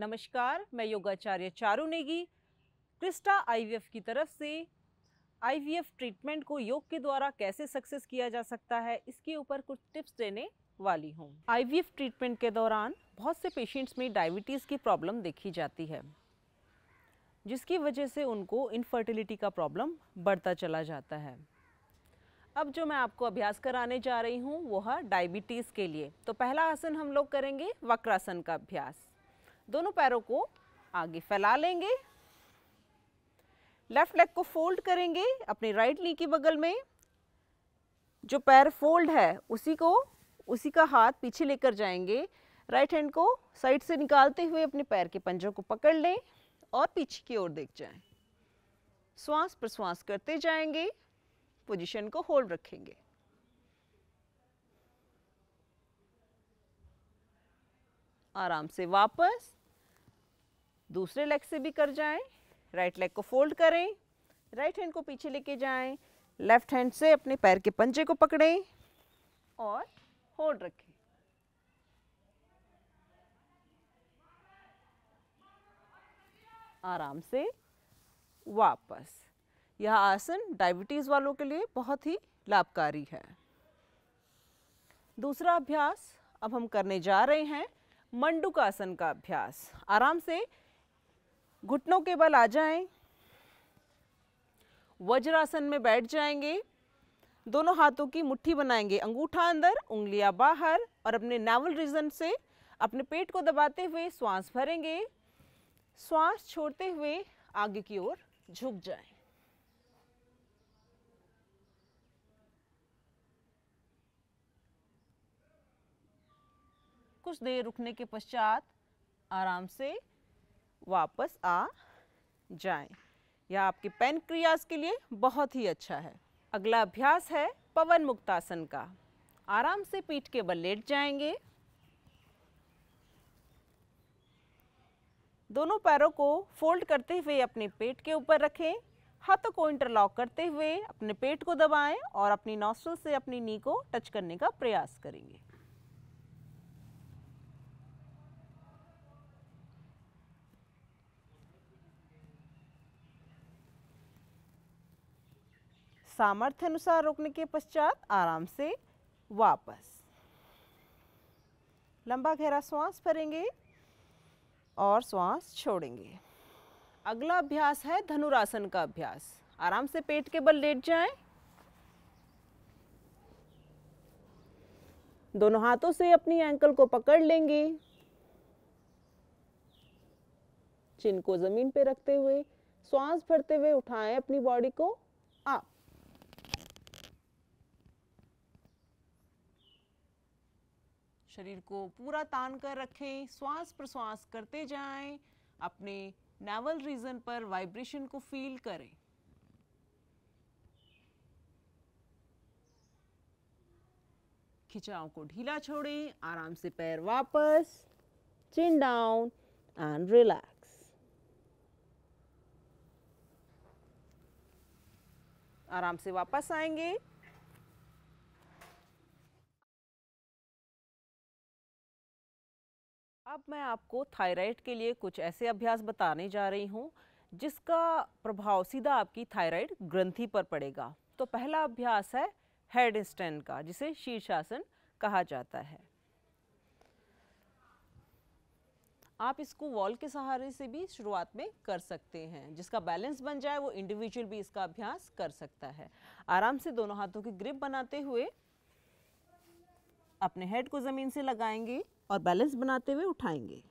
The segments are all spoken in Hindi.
नमस्कार मैं योगाचार्य चारू नेगी क्रिस्टा आईवीएफ की तरफ से आईवीएफ ट्रीटमेंट को योग के द्वारा कैसे सक्सेस किया जा सकता है इसके ऊपर कुछ टिप्स देने वाली हूँ आईवीएफ ट्रीटमेंट के दौरान बहुत से पेशेंट्स में डायबिटीज़ की प्रॉब्लम देखी जाती है जिसकी वजह से उनको इनफर्टिलिटी का प्रॉब्लम बढ़ता चला जाता है अब जो मैं आपको अभ्यास कराने जा रही हूँ वो है डायबिटीज़ के लिए तो पहला आसन हम लोग करेंगे वक्रासन का अभ्यास दोनों पैरों को आगे फैला लेंगे लेफ्ट लेग को फोल्ड करेंगे अपने राइट नी के बगल में जो पैर फोल्ड है उसी को उसी का हाथ पीछे लेकर जाएंगे राइट हैंड को साइड से निकालते हुए अपने पैर के पंजों को पकड़ लें और पीछे की ओर देख जाएं। श्वास प्रश्वास करते जाएंगे पोजीशन को होल्ड रखेंगे आराम से वापस दूसरे लेग से भी कर जाएं राइट लेग को फोल्ड करें राइट हैंड को पीछे लेके जाएं लेफ्ट हैंड से अपने पैर के पंजे को पकड़ें और होल्ड रखें आराम से वापस यह आसन डायबिटीज़ वालों के लिए बहुत ही लाभकारी है दूसरा अभ्यास अब हम करने जा रहे हैं आसन का अभ्यास आराम से घुटनों के बल आ जाएं, वज्रासन में बैठ जाएंगे दोनों हाथों की मुट्ठी बनाएंगे अंगूठा अंदर उंगलियां बाहर और अपने नावल रीजन से अपने पेट को दबाते हुए श्वास भरेंगे श्वास छोड़ते हुए आगे की ओर झुक जाएं। कुछ देर रुकने के पश्चात आराम से वापस आ जाएं। यह आपके पेनक्रियाज के लिए बहुत ही अच्छा है अगला अभ्यास है पवन मुक्तासन का आराम से पीठ के बल लेट जाएंगे दोनों पैरों को फोल्ड करते हुए अपने पेट के ऊपर रखें हाथों को इंटरलॉक करते हुए अपने पेट को दबाएं और अपनी नॉस्ट्रल से अपनी नी को टच करने का प्रयास करेंगे सामर्थ्य अनुसार रोकने के पश्चात आराम से वापस लंबा गहरा श्वास भरेंगे और श्वास छोड़ेंगे अगला अभ्यास है धनुरासन का अभ्यास आराम से पेट के बल लेट जाएं दोनों हाथों से अपनी एंकल को पकड़ लेंगे चिन को जमीन पे रखते हुए श्वास भरते हुए उठाएं अपनी बॉडी को आप शरीर को पूरा तान कर रखें श्वास प्रश्वास करते जाएं, अपने नेवल रीजन पर वाइब्रेशन को फील करें खिंचाव को ढीला छोड़ें आराम से पैर वापस चिन डाउन एंड रिलैक्स आराम से वापस आएंगे अब मैं आपको थायराइड के लिए कुछ ऐसे अभ्यास बताने जा रही हूँ जिसका प्रभाव सीधा आपकी थायराइड ग्रंथि पर पड़ेगा तो पहला अभ्यास है हेड स्टैंड का जिसे शीर्षासन कहा जाता है आप इसको वॉल के सहारे से भी शुरुआत में कर सकते हैं जिसका बैलेंस बन जाए वो इंडिविजुअल भी इसका अभ्यास कर सकता है आराम से दोनों हाथों की ग्रिप बनाते हुए अपने हेड को ज़मीन से लगाएंगे और बैलेंस बनाते हुए उठाएंगे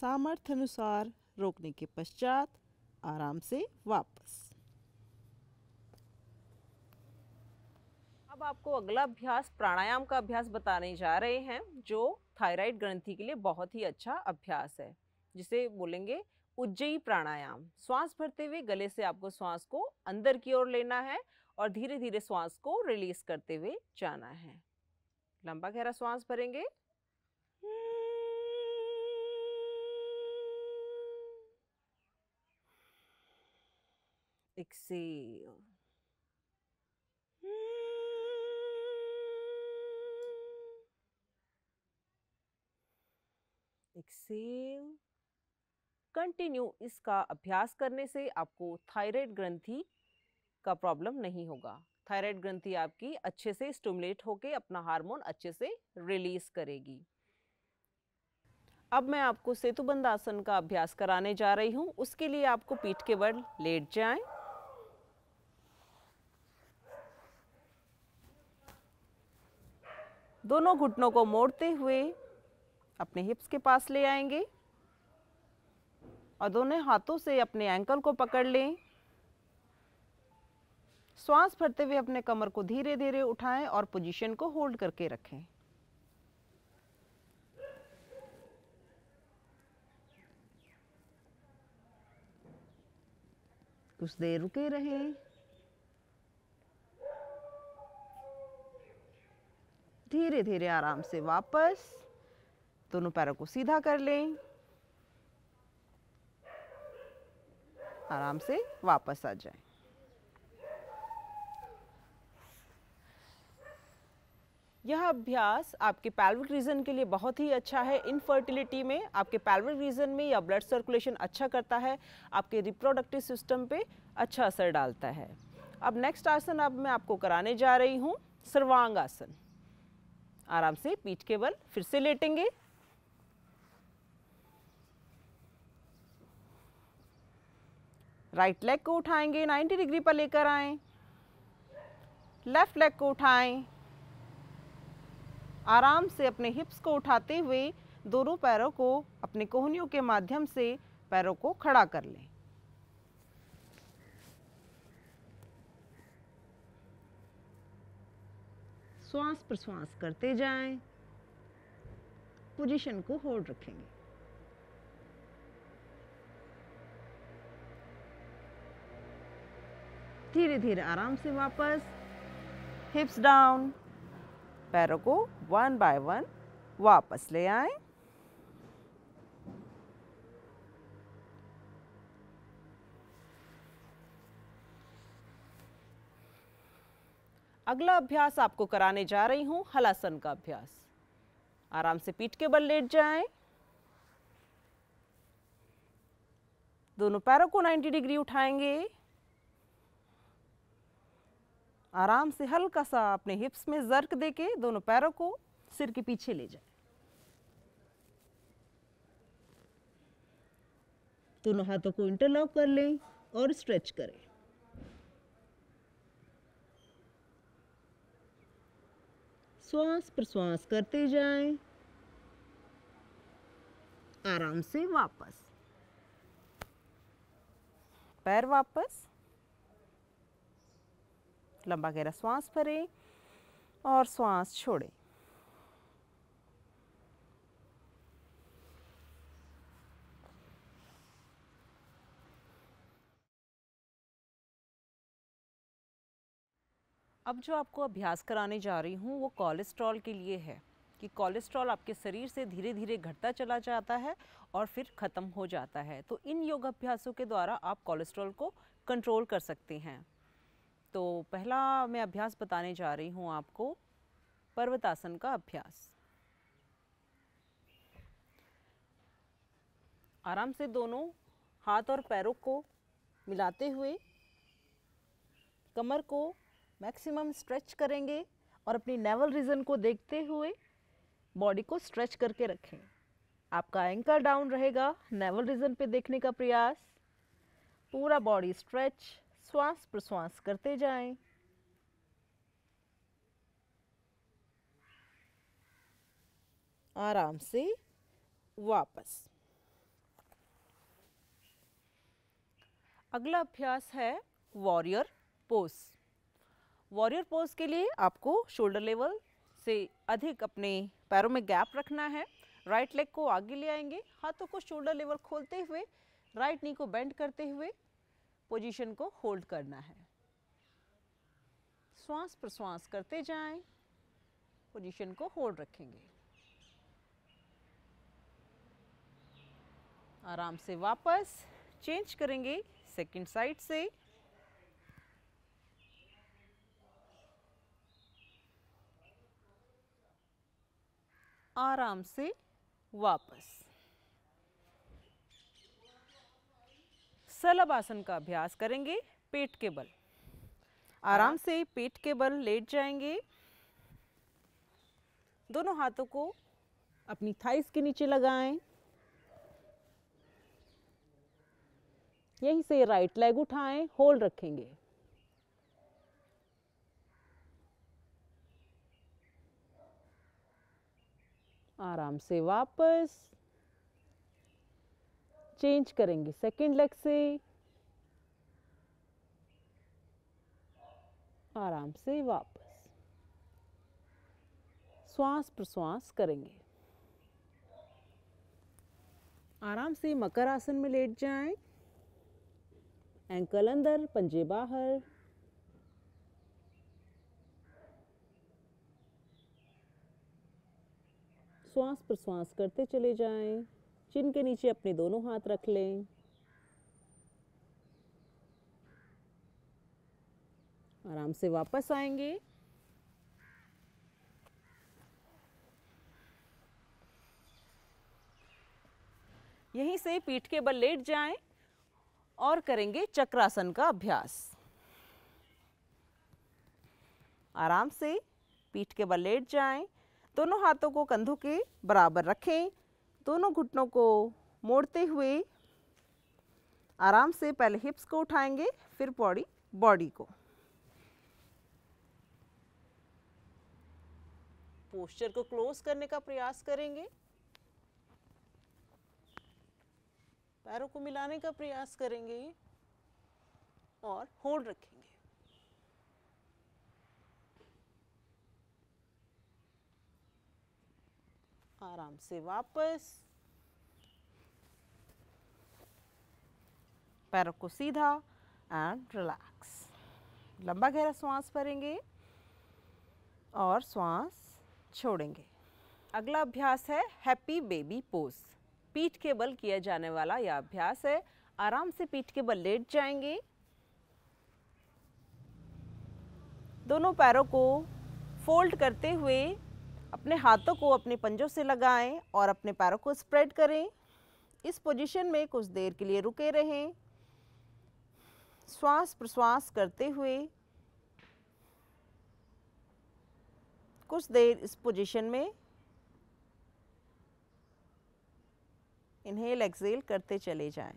सामर्थ्य अनुसार रोकने के पश्चात आराम से वापस अब आपको अगला अभ्यास प्राणायाम का अभ्यास बताने जा रहे हैं जो थायराइड ग्रंथि के लिए बहुत ही अच्छा अभ्यास है जिसे बोलेंगे उज्जयी प्राणायाम श्वास भरते हुए गले से आपको श्वास को अंदर की ओर लेना है और धीरे धीरे श्वास को रिलीज करते हुए जाना है लंबा गहरा श्वास भरेंगे Exhale. Exhale. कंटिन्यू इसका अभ्यास करने से आपको थायराइड ग्रंथि का प्रॉब्लम नहीं होगा थायराइड ग्रंथि आपकी अच्छे से स्टूमुलेट होकर अपना हार्मोन अच्छे से रिलीज करेगी अब मैं आपको सेतुबंध आसन का अभ्यास कराने जा रही हूँ उसके लिए आपको पीठ के बल लेट जाएं दोनों घुटनों को मोड़ते हुए अपने हिप्स के पास ले आएंगे और दोनों हाथों से अपने एंकल को पकड़ लें श्वास भरते हुए अपने कमर को धीरे धीरे उठाएं और पोजीशन को होल्ड करके रखें कुछ देर रुके रहें धीरे धीरे आराम से वापस दोनों पैरों को सीधा कर लें आराम से वापस आ जाएं। यह अभ्यास आपके पैल्विक रीजन के लिए बहुत ही अच्छा है इनफर्टिलिटी में आपके पैल्विक रीजन में या ब्लड सर्कुलेशन अच्छा करता है आपके रिप्रोडक्टिव सिस्टम पे अच्छा असर डालता है अब नेक्स्ट आसन अब मैं आपको कराने जा रही हूँ सर्वांग आसन आराम से पीठ के बल फिर से लेटेंगे राइट लेग को उठाएंगे 90 डिग्री पर लेकर आए लेफ्ट लेग को उठाएं आराम से अपने हिप्स को उठाते हुए दोनों पैरों को अपने कोहनियों के माध्यम से पैरों को खड़ा कर लें श्वास प्रश्वास करते जाएं पोजीशन को होल्ड रखेंगे धीरे धीरे आराम से वापस हिप्स डाउन पैरों को वन बाय वन वापस ले आएं अगला अभ्यास आपको कराने जा रही हूं हलासन का अभ्यास आराम से पीठ के बल लेट जाएं। दोनों पैरों को 90 डिग्री उठाएंगे आराम से हल्का सा अपने हिप्स में जर्क देके दोनों पैरों को सिर के पीछे ले जाएं। दोनों हाथों को इंटरलॉक कर लें और स्ट्रेच करें श्वास प्रश्वास करते जाएं आराम से वापस पैर वापस लंबा गहरा श्वास भरें और श्वास छोड़ें अब जो आपको अभ्यास कराने जा रही हूँ वो कोलेस्ट्रॉल के लिए है कि कोलेस्ट्रॉल आपके शरीर से धीरे धीरे घटता चला जाता है और फिर ख़त्म हो जाता है तो इन योग अभ्यासों के द्वारा आप कोलेस्ट्रॉल को कंट्रोल कर सकते हैं तो पहला मैं अभ्यास बताने जा रही हूँ आपको पर्वतासन का अभ्यास आराम से दोनों हाथ और पैरों को मिलाते हुए कमर को मैक्सिमम स्ट्रेच करेंगे और अपनी नेवल रीजन को देखते हुए बॉडी को स्ट्रेच करके रखें आपका एंकल डाउन रहेगा नेवल रीजन पे देखने का प्रयास पूरा बॉडी स्ट्रेच श्वास प्रश्वास करते जाएं आराम से वापस अगला अभ्यास है वॉरियर पोस्ट वॉरियर पोज के लिए आपको शोल्डर लेवल से अधिक अपने पैरों में गैप रखना है राइट लेग को आगे ले आएंगे हाथों को शोल्डर लेवल खोलते हुए राइट नी को बेंड करते हुए पोजीशन को होल्ड करना है श्वास प्रश्वास करते जाएं पोजीशन को होल्ड रखेंगे आराम से वापस चेंज करेंगे सेकंड साइड से आराम से वापस सलब आसन का अभ्यास करेंगे पेट के बल आराम से पेट के बल लेट जाएंगे दोनों हाथों को अपनी थाइस के नीचे लगाएं यहीं से राइट लेग उठाएं होल्ड रखेंगे आराम से वापस चेंज करेंगे सेकंड लेग से आराम से वापस श्वास प्रश्वास करेंगे आराम से मकर आसन में लेट जाएं एंकल अंदर पंजे बाहर श्वास प्रश्वास करते चले जाएं। चिन के नीचे अपने दोनों हाथ रख लें आराम से वापस आएंगे यहीं से पीठ के बल लेट जाएं और करेंगे चक्रासन का अभ्यास आराम से पीठ के बल लेट जाएं दोनों हाथों को कंधों के बराबर रखें दोनों घुटनों को मोड़ते हुए आराम से पहले हिप्स को उठाएंगे फिर बॉडी बॉडी को पोस्चर को क्लोज करने का प्रयास करेंगे पैरों को मिलाने का प्रयास करेंगे और होल्ड रखेंगे आराम से वापस पैरों को सीधा एंड रिलैक्स लंबा गहरा श्वास भरेंगे और श्वास छोड़ेंगे अगला अभ्यास है हैप्पी बेबी पोज पीठ के बल किया जाने वाला यह अभ्यास है आराम से पीठ के बल लेट जाएंगे दोनों पैरों को फोल्ड करते हुए अपने हाथों को अपने पंजों से लगाएं और अपने पैरों को स्प्रेड करें इस पोजीशन में कुछ देर के लिए रुके रहें श्वास प्रश्वास करते हुए कुछ देर इस पोजीशन में इन्हेल एक्सेल करते चले जाएं।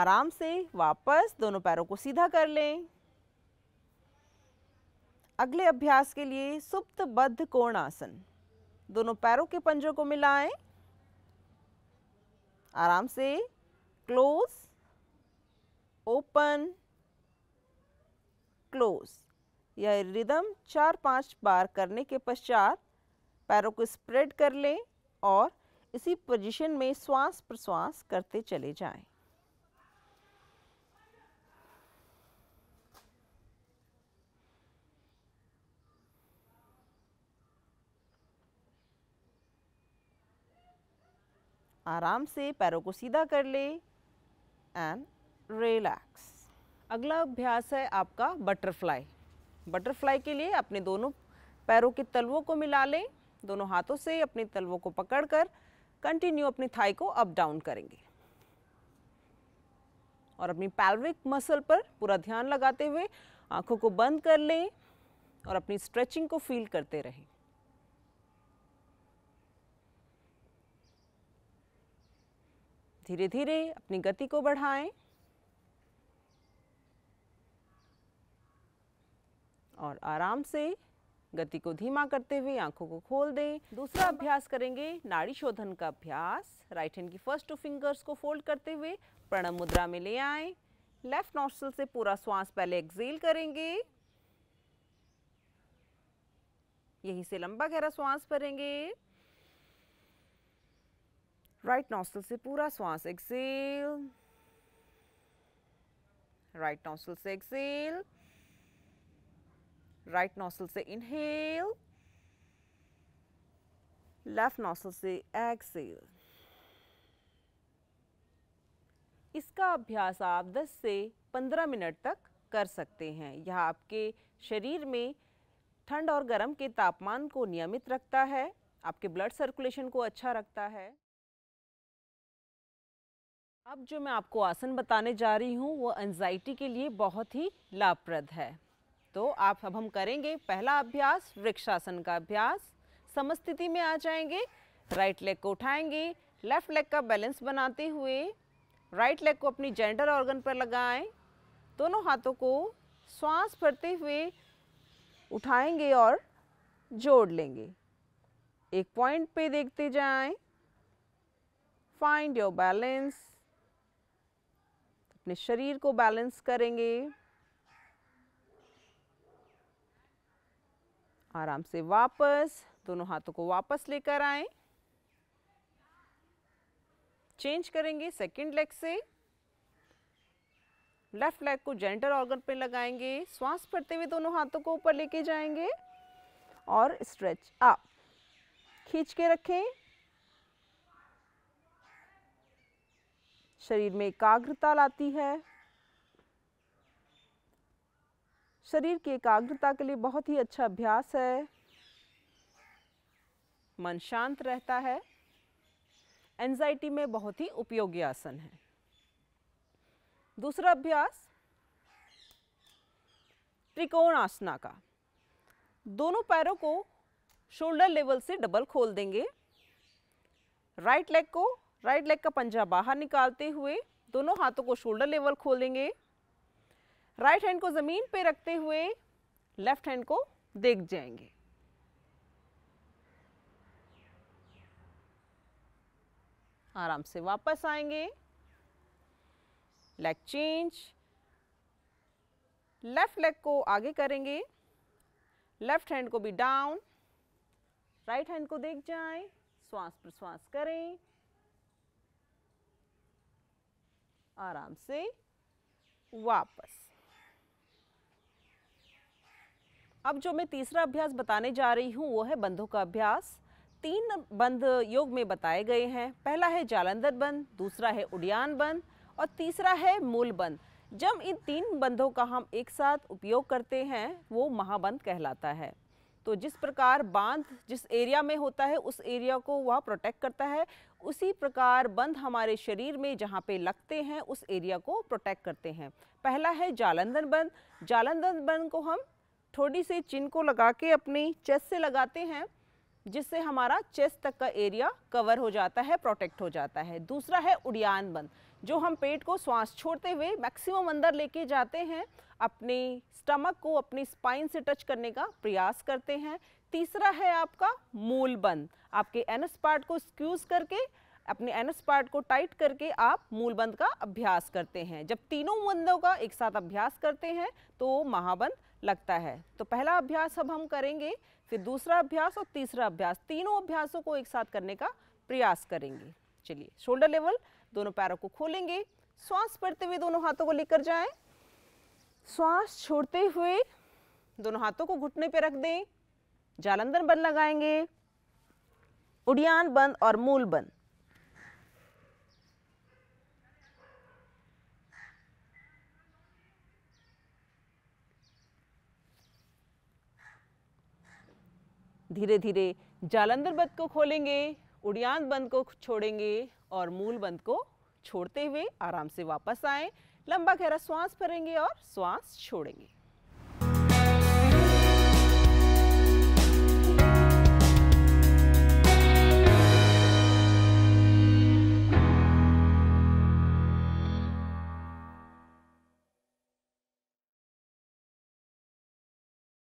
आराम से वापस दोनों पैरों को सीधा कर लें अगले अभ्यास के लिए सुप्त बद्ध कोण आसन दोनों पैरों के पंजों को मिलाएं आराम से क्लोज ओपन क्लोज यह रिदम चार पांच बार करने के पश्चात पैरों को स्प्रेड कर लें और इसी पोजीशन में श्वास प्रश्वास करते चले जाएं। आराम से पैरों को सीधा कर ले एंड रिलैक्स अगला अभ्यास है आपका बटरफ्लाई बटरफ्लाई के लिए अपने दोनों पैरों के तलवों को मिला लें दोनों हाथों से अपने तलवों को पकड़कर कंटिन्यू अपनी थाई को अप डाउन करेंगे और अपनी पैल्विक मसल पर पूरा ध्यान लगाते हुए आंखों को बंद कर लें और अपनी स्ट्रेचिंग को फील करते रहें धीरे धीरे अपनी गति को बढ़ाएं और आराम से गति को धीमा करते हुए आंखों को खोल दें दूसरा अभ्यास करेंगे नाड़ी शोधन का अभ्यास राइट हैंड की फर्स्ट टू फिंगर्स को फोल्ड करते हुए प्रणब मुद्रा में ले आए लेफ्ट नोस्टल से पूरा श्वास पहले एक्सेल करेंगे यहीं से लंबा गहरा श्वास भरेंगे राइट नॉस्टल से पूरा श्वास एक्सेल राइट नॉस्टल से एक्सेल राइट नॉस्टल से इनहेल लेफ्ट नॉस्टल से एक्सेल इसका अभ्यास आप 10 से 15 मिनट तक कर सकते हैं यह आपके शरीर में ठंड और गर्म के तापमान को नियमित रखता है आपके ब्लड सर्कुलेशन को अच्छा रखता है अब जो मैं आपको आसन बताने जा रही हूँ वो एनजाइटी के लिए बहुत ही लाभप्रद है तो आप अब हम करेंगे पहला अभ्यास वृक्षासन का अभ्यास समस्थिति में आ जाएंगे राइट लेग को उठाएंगे लेफ्ट लेग का बैलेंस बनाते हुए राइट लेग को अपनी जेंडर ऑर्गन पर लगाएं दोनों हाथों को श्वास भरते हुए उठाएंगे और जोड़ लेंगे एक पॉइंट पे देखते जाएं फाइंड योर बैलेंस अपने शरीर को बैलेंस करेंगे आराम से वापस दोनों हाथों को वापस लेकर आए चेंज करेंगे सेकंड लेग से लेफ्ट लेग को जेंटर ऑर्गन पे लगाएंगे श्वास भरते हुए दोनों हाथों को ऊपर लेके जाएंगे और स्ट्रेच अप खींच के रखें शरीर में एकाग्रता लाती है शरीर की एकाग्रता के लिए बहुत ही अच्छा अभ्यास है मन शांत रहता है एंजाइटी में बहुत ही उपयोगी आसन है दूसरा अभ्यास त्रिकोण आसना का दोनों पैरों को शोल्डर लेवल से डबल खोल देंगे राइट लेग को राइट लेग का पंजा बाहर निकालते हुए दोनों हाथों को शोल्डर लेवल खोलेंगे राइट हैंड को ज़मीन पे रखते हुए लेफ्ट हैंड को देख जाएंगे आराम से वापस आएंगे लेग चेंज लेफ्ट लेग को आगे करेंगे लेफ्ट हैंड को भी डाउन राइट हैंड को देख जाएं श्वास प्रश्वास करें आराम से वापस अब जो मैं तीसरा अभ्यास बताने जा रही हूँ वो है बंधों का अभ्यास तीन बंध योग में बताए गए हैं पहला है जालंधर बंध दूसरा है उड़ियान बंध और तीसरा है मूल बंध जब इन तीन बंधों का हम एक साथ उपयोग करते हैं वो महाबंध कहलाता है तो जिस प्रकार बांध जिस एरिया में होता है उस एरिया को वह प्रोटेक्ट करता है उसी प्रकार बंद हमारे शरीर में जहाँ पे लगते हैं उस एरिया को प्रोटेक्ट करते हैं पहला है जालंधर बंद जालंधर बंद को हम थोड़ी सी चिन को लगा के अपनी चेस्ट से लगाते हैं जिससे हमारा चेस्ट तक का एरिया कवर हो जाता है प्रोटेक्ट हो जाता है दूसरा है उड़ियान बंद जो हम पेट को श्वास छोड़ते हुए मैक्सिमम अंदर लेके जाते हैं अपने स्टमक को अपनी स्पाइन से टच करने का प्रयास करते हैं तीसरा है आपका मूल बंद आपके एनस पार्ट को स्क्यूज करके अपने एनस पार्ट को टाइट करके आप मूलबंद का अभ्यास करते हैं जब तीनों बंदों का एक साथ अभ्यास करते हैं तो महाबंद लगता है तो पहला अभ्यास अब हम करेंगे फिर दूसरा अभ्यास और तीसरा अभ्यास तीनों अभ्यासों को एक साथ करने का प्रयास करेंगे चलिए शोल्डर लेवल दोनों पैरों को खोलेंगे श्वास पड़ते हुए दोनों हाथों को लेकर जाएं श्वास छोड़ते हुए दोनों हाथों को घुटने पर रख दें जालंधर बंद लगाएंगे उड़ियान बंद और मूल बंद धीरे धीरे जालंधर बंद को खोलेंगे उड़ियान बंद को छोड़ेंगे और मूल बंद को छोड़ते हुए आराम से वापस आएं लंबा गहरा श्वास भरेंगे और श्वास छोड़ेंगे